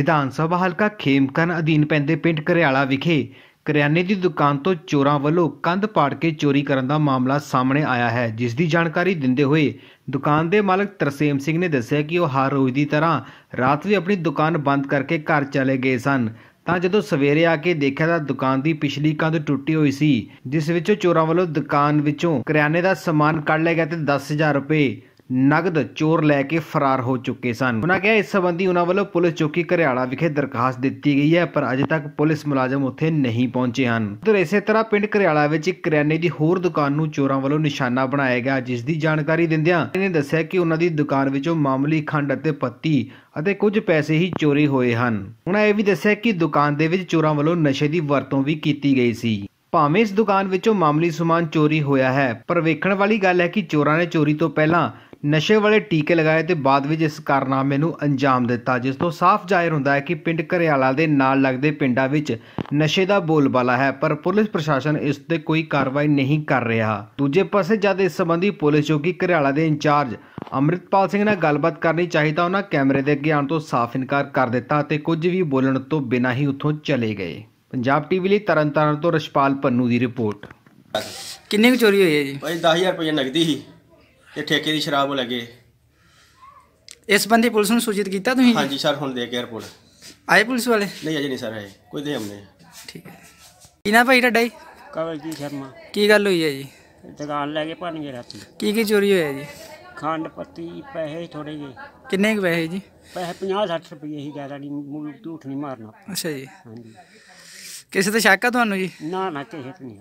ਵਿਧਾਨ ਸਭਾ ਹਲਕਾ ਖੇਮਕਨ ਅਧੀਨ ਪੈਂਦੇ ਪਿੰਡ ਕਰਿਆਲਾ ਵਿਖੇ ਕਰਿਆਨੇ ਦੀ ਦੁਕਾਨ ਤੋਂ ਚੋਰਾਂ ਵੱਲੋਂ ਕੰਧ ਪਾੜ ਕੇ ਚੋਰੀ ਕਰਨ ਦਾ ਮਾਮਲਾ ਸਾਹਮਣੇ ਆਇਆ ਹੈ ਜਿਸ ਦੀ ਜਾਣਕਾਰੀ ਦਿੰਦੇ ਹੋਏ ਦੁਕਾਨ ਦੇ ਮਾਲਕ ਤਰਸੇਮ ਸਿੰਘ ਨੇ ਦੱਸਿਆ ਕਿ ਉਹ ਹਰ ਰੋਜ਼ ਦੀ ਤਰ੍ਹਾਂ ਰਾਤ ਵੀ ਆਪਣੀ ਦੁਕਾਨ ਬੰਦ ਕਰਕੇ ਘਰ ਚਲੇ ਗਏ ਸਨ ਤਾਂ ਜਦੋਂ ਸਵੇਰੇ ਆ ਕੇ ਦੇਖਿਆ ਤਾਂ ਦੁਕਾਨ ਦੀ ਪਿਛਲੀ ਕੰਧ ਟੁੱਟੀ ਹੋਈ ਸੀ ਜਿਸ ਵਿੱਚੋਂ ਚੋਰਾਂ ਵੱਲੋਂ ਦੁਕਾਨ ਵਿੱਚੋਂ ਕਰਿਆਨੇ ਦਾ ਸਮਾਨ ਕੱਢ ਲਿਆ ਗਿਆ ਤੇ 10000 ਰੁਪਏ ਨਗਦ ਚੋਰ ਲੈ ਕੇ ਫਰਾਰ ਹੋ ਚੁੱਕੇ ਸਨ ਉਹਨਾਂ ਕਿਹਾ ਇਸ ਸੰਬੰਧੀ ਉਹਨਾਂ ਵੱਲੋਂ ਪੁਲਿਸ ਚੌਕੀ ਘਰਿਆਲਾ ਵਿਖੇ ਦਰਖਾਸਤ ਦਿੱਤੀ ਗਈ ਹੈ ਪਰ ਅਜੇ ਤੱਕ ਪੁਲਿਸ ਮੁਲਾਜ਼ਮ ਉੱਥੇ ਨਹੀਂ ਪਹੁੰਚੇ ਹਨ ਉਧਰ ਇਸੇ ਤਰ੍ਹਾਂ ਪਿੰਡ ਘਰਿਆਲਾ ਵਿੱਚ ਇੱਕ ਕਰਿਆਨੇ ਦੀ ਹੋਰ ਦੁਕਾਨ ਨੂੰ ਚੋਰਾਂ ਵੱਲੋਂ ਨਿਸ਼ਾਨਾ ਬਣਾਇਆ ਗਿਆ ਜਿਸ ਦੀ ਜਾਣਕਾਰੀ ਦਿੰਦਿਆਂ ਇਹਨੇ ਦੱਸਿਆ ਕਿ ਉਹਨਾਂ ਦੀ ਦੁਕਾਨ ਵਿੱਚੋਂ ਮਾਮੂਲੀ ਖੰਡ ਅਤੇ ਪੱਤੀ ਅਤੇ ਕੁਝ ਪੈਸੇ ਹੀ ਚੋਰੀ ਹੋਏ ਹਨ ਉਹਨਾਂ ਇਹ ਵੀ ਦੱਸਿਆ ਕਿ ਦੁਕਾਨ ਦੇ ਵਿੱਚ ਚੋਰਾਂ ਵੱਲੋਂ ਨਸ਼ੇ ਦੀ ਵਰਤੋਂ ਵੀ ਕੀਤੀ ਗਈ ਸੀ ਭਾਵੇਂ ਇਸ ਦੁਕਾਨ ਵਿੱਚੋਂ ਮਾਮੂਲੀ ਸਮਾਨ ਚੋਰੀ ਹੋਇਆ ਹੈ ਪਰ ਵੇਖਣ ਵਾਲੀ ਗੱਲ ਹੈ ਕਿ ਚੋਰਾਂ ਨੇ ਚੋਰੀ ਤੋਂ ਪਹਿਲਾਂ ਨਸ਼ੇ ਵਾਲੇ ਟੀਕੇ ਲਗਾਏ ਤੇ ਬਾਅਦ ਵਿੱਚ ਇਸ ਕਾਰਨਾਮੇ ਨੂੰ ਅੰਜਾਮ ਦਿੱਤਾ ਜਿਸ ਤੋਂ ਸਾਫ਼ ਜ਼ਾਹਿਰ ਹੁੰਦਾ ਹੈ ਕਿ ਪਿੰਡ ਘਰਿਆਲਾ ਦੇ ਨਾਲ ਲੱਗਦੇ ਪਿੰਡਾਂ ਵਿੱਚ ਨਸ਼ੇ ਦਾ ਬੋਲਬਾਲਾ ਹੈ ਪਰ ਪੁਲਿਸ ਪ੍ਰਸ਼ਾਸਨ ਇਸ ਤੇ ਕੋਈ ਕਾਰਵਾਈ ਨਹੀਂ ਕਰ ਰਿਹਾ ਦੂਜੇ ਪਾਸੇ ਜਦ ਇਸ ਸੰਬੰਧੀ ਪੁਲਿਸ ਜੋਗੀ ਘਰਿਆਲਾ ਦੇ ਇੰਚਾਰਜ ਅਮਰਿਤਪਾਲ ਸਿੰਘ ਨਾਲ ਗੱਲਬਾਤ ਕਰਨੀ ਚਾਹੀ ਤਾਂ ਉਹਨਾਂ ਕੈਮਰੇ ਦੇ ਅੱਗੇ ਆਉਣ ਤੋਂ ਸਾਫ਼ ਇਨਕਾਰ ਕਰ ਦਿੱਤਾ ਅਤੇ ਕੁਝ ਵੀ ਬੋਲਣ ਤੋਂ ਬਿਨਾਂ ਹੀ ਉੱਥੋਂ ਚਲੇ ਗਏ ਪੰਜਾਬ ਟੀਵੀ ਲਈ ਤਰਨਤਾਰਨ ਤੋਂ ਰਸ਼ਪਾਲ ਪੰਨੂ ਦੀ ਰਿਪੋਰਟ ਕਿੰਨੇ ਕੁ ਚੋਰੀ ਹੋਈ ਹੈ ਜੀ ਭਾਈ 10000 ਰੁਪਏ ਨਗਦੀ ਸੀ ਤੇ ਠੇਕੇ ਦੀ ਸ਼ਰਾਬ ਲੱਗੇ ਇਸ ਬੰਦੇ ਪੁਲਿਸ ਨੂੰ ਸੂਚਿਤ ਕੀਤਾ ਤੁਸੀਂ ਹਾਂਜੀ ਸਰ ਹੁਣ ਦੇ ਕੇ ਰਿਪੋਰਟ ਆਏ ਪੁਲਿਸ ਵਾਲੇ ਨਹੀਂ ਅਜੇ ਨਹੀਂ ਸਰ ਆਏ ਕੋਈ ਦੇ ਹਮਨੇ ਠੀਕ ਹੈ ਕਿਨਾ ਭਾਈ ਤੁਹਾਡਾ ਜੀ ਕਵਲਜੀਤ ਸ਼ਰਮਾ ਕੀ ਗੱਲ ਹੋਈ ਹੈ ਜੀ ਦੁਕਾਨ ਲੈ ਕੇ ਭੰਨ ਗਏ ਰਾਤੀ ਕੀ ਕੀ ਚੋਰੀ ਹੋਇਆ ਜੀ ਖੰਡ ਪੱਤੀ ਪੈਸੇ ਥੋੜੇ ਜੀ ਕਿੰਨੇ ਕੁ ਪੈਸੇ ਜੀ ਪੈਸੇ 50 60 ਰੁਪਏ ਹੀ ਜ਼ਿਆਦਾ ਨਹੀਂ ਮੂਲ ਝੂਠ ਨਹੀਂ ਮਾਰਨਾ ਅੱਛਾ ਜੀ ਹਾਂਜੀ ਕਿਸੇ ਤੇ ਸ਼ੱਕ ਆ ਤੁਹਾਨੂੰ ਜੀ ਨਾ ਨਾ ਕਿਸੇ ਤੇ ਨਹੀਂ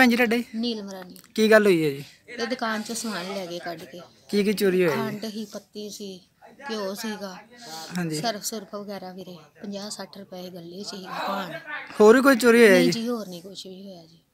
ਭੈਣ ਜੀ ਤੁਹਾਡੇ ਨੀਲਮ ਰਾਣੀ ਕੀ ਗੱਲ ਹੋਈ ਹੈ ਜੀ ਇਹ ਦੁਕਾਨ ਚੋਂ ਸਮਾਨ ਲੈ ਗਏ ਕੱਢ ਕੇ ਕੀ ਕੀ ਚੋਰੀ ਹੈ ਖੰਡ ਹੀ ਪੱਤੀ ਸੀ ਘਿਓ ਸੀਗਾ ਹਾਂਜੀ ਸਰਫ ਸਰਫ ਵਗੈਰਾ ਵੀਰੇ 50 60 ਰੁਪਏ ਗੱਲੇ ਸੀ ਭਾਣ ਹੋਰ ਕੋਈ ਚੋਰੀ ਹੋਇਆ ਨਹੀਂ ਜੀ ਹੋਰ ਨਹੀਂ ਕੁਝ ਵੀ ਹੋਇਆ ਜੀ